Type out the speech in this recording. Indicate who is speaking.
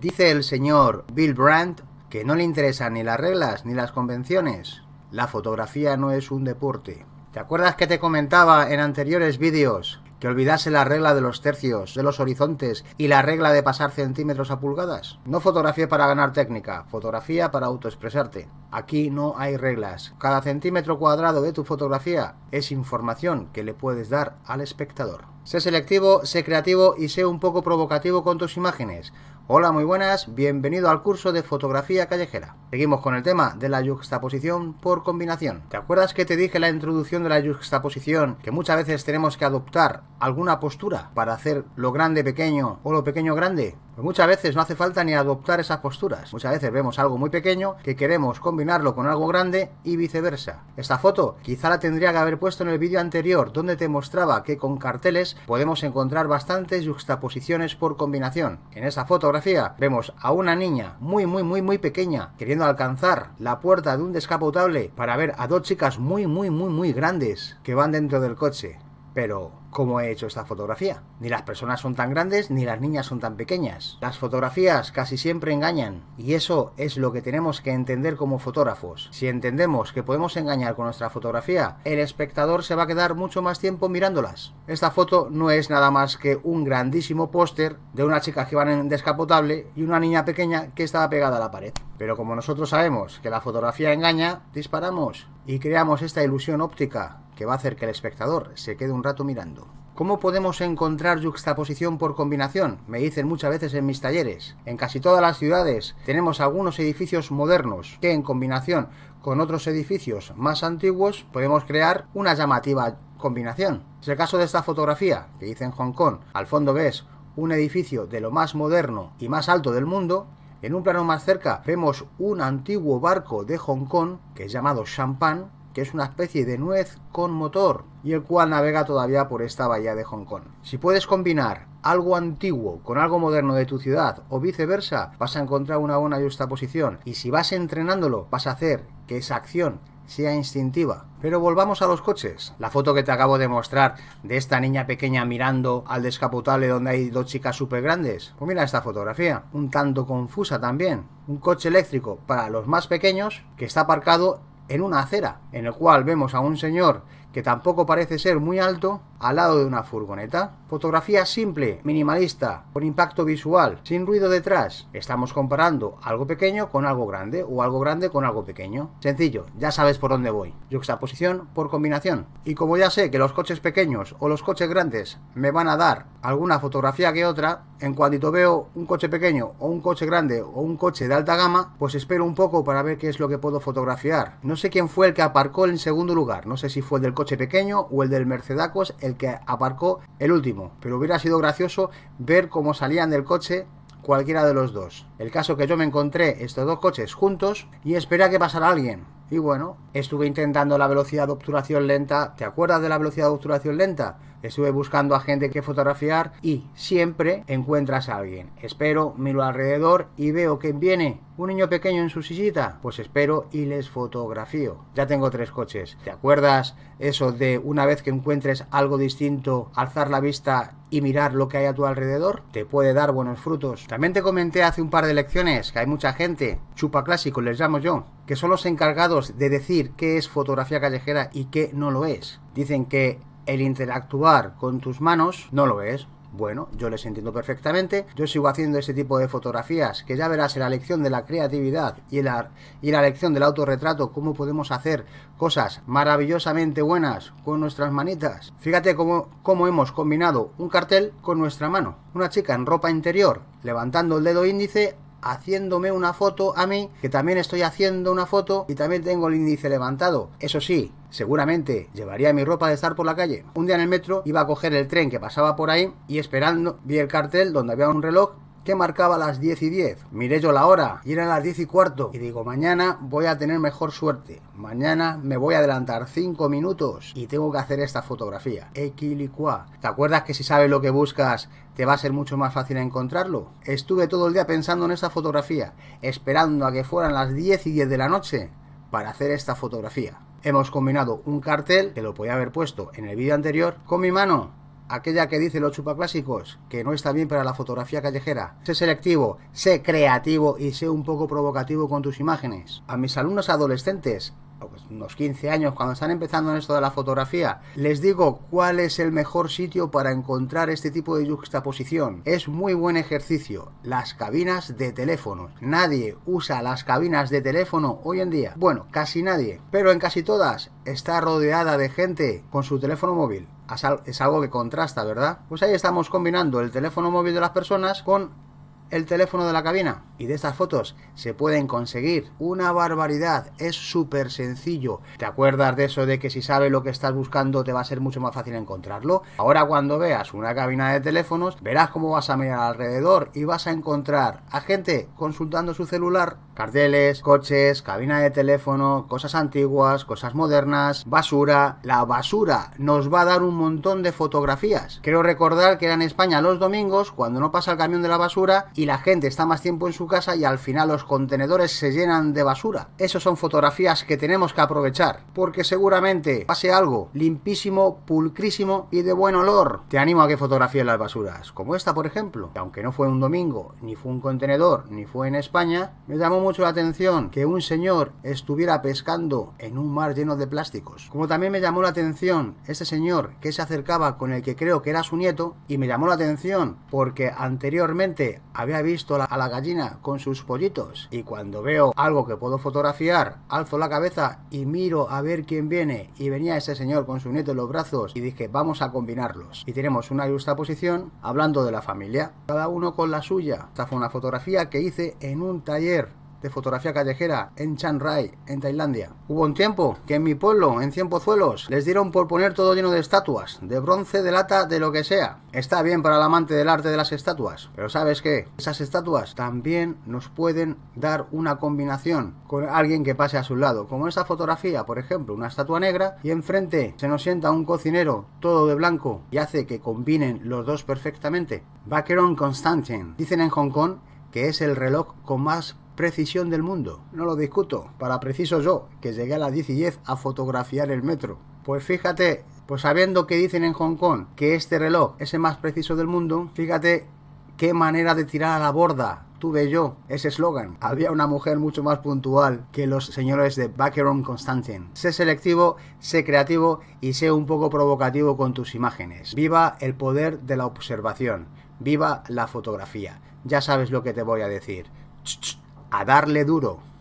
Speaker 1: Dice el señor Bill Brandt que no le interesan ni las reglas ni las convenciones. La fotografía no es un deporte. ¿Te acuerdas que te comentaba en anteriores vídeos que olvidase la regla de los tercios, de los horizontes y la regla de pasar centímetros a pulgadas? No fotografía para ganar técnica, fotografía para autoexpresarte. Aquí no hay reglas. Cada centímetro cuadrado de tu fotografía es información que le puedes dar al espectador. Sé selectivo, sé creativo y sé un poco provocativo con tus imágenes. Hola, muy buenas, bienvenido al curso de fotografía callejera. Seguimos con el tema de la juxtaposición por combinación. ¿Te acuerdas que te dije en la introducción de la juxtaposición que muchas veces tenemos que adoptar alguna postura para hacer lo grande pequeño o lo pequeño grande? Pues muchas veces no hace falta ni adoptar esas posturas. Muchas veces vemos algo muy pequeño que queremos combinarlo con algo grande y viceversa. Esta foto quizá la tendría que haber puesto en el vídeo anterior donde te mostraba que con carteles podemos encontrar bastantes juxtaposiciones por combinación. En esa fotografía vemos a una niña muy muy muy muy pequeña queriendo alcanzar la puerta de un descapotable para ver a dos chicas muy muy muy muy grandes que van dentro del coche pero ¿cómo he hecho esta fotografía? Ni las personas son tan grandes ni las niñas son tan pequeñas. Las fotografías casi siempre engañan y eso es lo que tenemos que entender como fotógrafos. Si entendemos que podemos engañar con nuestra fotografía, el espectador se va a quedar mucho más tiempo mirándolas. Esta foto no es nada más que un grandísimo póster de una chica que va en descapotable y una niña pequeña que estaba pegada a la pared. Pero como nosotros sabemos que la fotografía engaña, disparamos y creamos esta ilusión óptica que va a hacer que el espectador se quede un rato mirando. ¿Cómo podemos encontrar juxtaposición por combinación? Me dicen muchas veces en mis talleres. En casi todas las ciudades tenemos algunos edificios modernos que en combinación con otros edificios más antiguos podemos crear una llamativa combinación. Es el caso de esta fotografía que hice en Hong Kong. Al fondo ves un edificio de lo más moderno y más alto del mundo en un plano más cerca vemos un antiguo barco de Hong Kong, que es llamado Champagne, que es una especie de nuez con motor, y el cual navega todavía por esta bahía de Hong Kong. Si puedes combinar algo antiguo con algo moderno de tu ciudad o viceversa, vas a encontrar una buena justa posición y si vas entrenándolo, vas a hacer que esa acción sea instintiva. Pero volvamos a los coches. La foto que te acabo de mostrar de esta niña pequeña mirando al descapotable donde hay dos chicas súper grandes. Pues mira esta fotografía, un tanto confusa también. Un coche eléctrico para los más pequeños que está aparcado en una acera, en el cual vemos a un señor que tampoco parece ser muy alto, al lado de una furgoneta. Fotografía simple, minimalista, con impacto visual, sin ruido detrás. Estamos comparando algo pequeño con algo grande o algo grande con algo pequeño. Sencillo, ya sabes por dónde voy. Juxtaposición por combinación. Y como ya sé que los coches pequeños o los coches grandes me van a dar alguna fotografía que otra, en cuanto veo un coche pequeño o un coche grande o un coche de alta gama, pues espero un poco para ver qué es lo que puedo fotografiar. No sé quién fue el que aparcó en segundo lugar, no sé si fue del coche pequeño o el del Mercedacos, el que aparcó el último. Pero hubiera sido gracioso ver cómo salían del coche cualquiera de los dos. El caso que yo me encontré estos dos coches juntos y esperé a que pasara alguien. Y bueno, estuve intentando la velocidad de obturación lenta. ¿Te acuerdas de la velocidad de obturación lenta? Estuve buscando a gente que fotografiar y siempre encuentras a alguien. Espero, miro alrededor y veo que viene un niño pequeño en su sillita. Pues espero y les fotografío. Ya tengo tres coches. ¿Te acuerdas eso de una vez que encuentres algo distinto, alzar la vista y mirar lo que hay a tu alrededor te puede dar buenos frutos. También te comenté hace un par de lecciones que hay mucha gente, chupa clásico les llamo yo, que son los encargados de decir qué es fotografía callejera y qué no lo es. Dicen que el interactuar con tus manos no lo es. Bueno, yo les entiendo perfectamente. Yo sigo haciendo ese tipo de fotografías, que ya verás en la lección de la creatividad y, la, y la lección del autorretrato, cómo podemos hacer cosas maravillosamente buenas con nuestras manitas. Fíjate cómo hemos combinado un cartel con nuestra mano. Una chica en ropa interior, levantando el dedo índice haciéndome una foto a mí, que también estoy haciendo una foto y también tengo el índice levantado. Eso sí, seguramente llevaría mi ropa de estar por la calle. Un día en el metro iba a coger el tren que pasaba por ahí y esperando vi el cartel donde había un reloj que marcaba las 10 y 10. Miré yo la hora y eran las 10 y cuarto. Y digo, mañana voy a tener mejor suerte. Mañana me voy a adelantar 5 minutos y tengo que hacer esta fotografía. Equilicua. ¿Te acuerdas que si sabes lo que buscas, te va a ser mucho más fácil encontrarlo. Estuve todo el día pensando en esta fotografía, esperando a que fueran las 10 y 10 de la noche para hacer esta fotografía. Hemos combinado un cartel que lo podía haber puesto en el vídeo anterior con mi mano aquella que dice los chupaclásicos, que no está bien para la fotografía callejera. Sé selectivo, sé creativo y sé un poco provocativo con tus imágenes. A mis alumnos adolescentes, unos 15 años, cuando están empezando en esto de la fotografía, les digo cuál es el mejor sitio para encontrar este tipo de juxtaposición. Es muy buen ejercicio, las cabinas de teléfono. Nadie usa las cabinas de teléfono hoy en día. Bueno, casi nadie, pero en casi todas está rodeada de gente con su teléfono móvil es algo que contrasta, ¿verdad? Pues ahí estamos combinando el teléfono móvil de las personas con el teléfono de la cabina. Y de estas fotos se pueden conseguir una barbaridad. Es súper sencillo. ¿Te acuerdas de eso de que si sabes lo que estás buscando te va a ser mucho más fácil encontrarlo? Ahora cuando veas una cabina de teléfonos, verás cómo vas a mirar alrededor y vas a encontrar a gente consultando su celular, carteles, coches, cabina de teléfono, cosas antiguas, cosas modernas, basura. La basura nos va a dar un montón de fotografías. quiero recordar que era en España los domingos cuando no pasa el camión de la basura y la gente está más tiempo en su casa y al final los contenedores se llenan de basura. Esas son fotografías que tenemos que aprovechar, porque seguramente pase algo limpísimo, pulcrísimo y de buen olor. Te animo a que fotografíes las basuras, como esta por ejemplo, aunque no fue un domingo, ni fue un contenedor, ni fue en España, me llamó mucho la atención que un señor estuviera pescando en un mar lleno de plásticos. Como también me llamó la atención este señor que se acercaba con el que creo que era su nieto y me llamó la atención porque anteriormente había había visto a la gallina con sus pollitos y cuando veo algo que puedo fotografiar, alzo la cabeza y miro a ver quién viene y venía ese señor con su nieto en los brazos y dije vamos a combinarlos y tenemos una justa posición hablando de la familia, cada uno con la suya. Esta fue una fotografía que hice en un taller de fotografía callejera en Chiang Rai, en Tailandia. Hubo un tiempo que en mi pueblo, en Cien Pozuelos, les dieron por poner todo lleno de estatuas, de bronce, de lata, de lo que sea. Está bien para el amante del arte de las estatuas, pero ¿sabes qué? Esas estatuas también nos pueden dar una combinación con alguien que pase a su lado, como esta fotografía, por ejemplo, una estatua negra y enfrente se nos sienta un cocinero todo de blanco y hace que combinen los dos perfectamente. Bakeron Constantin, dicen en Hong Kong que es el reloj con más precisión del mundo, no lo discuto, para preciso yo, que llegué a las 10 y 10 a fotografiar el metro. Pues fíjate, pues sabiendo que dicen en Hong Kong que este reloj es el más preciso del mundo, fíjate qué manera de tirar a la borda tuve yo ese eslogan. Había una mujer mucho más puntual que los señores de Bakeron Constantin. Sé selectivo, sé creativo y sé un poco provocativo con tus imágenes. Viva el poder de la observación. Viva la fotografía. Ya sabes lo que te voy a decir a darle duro.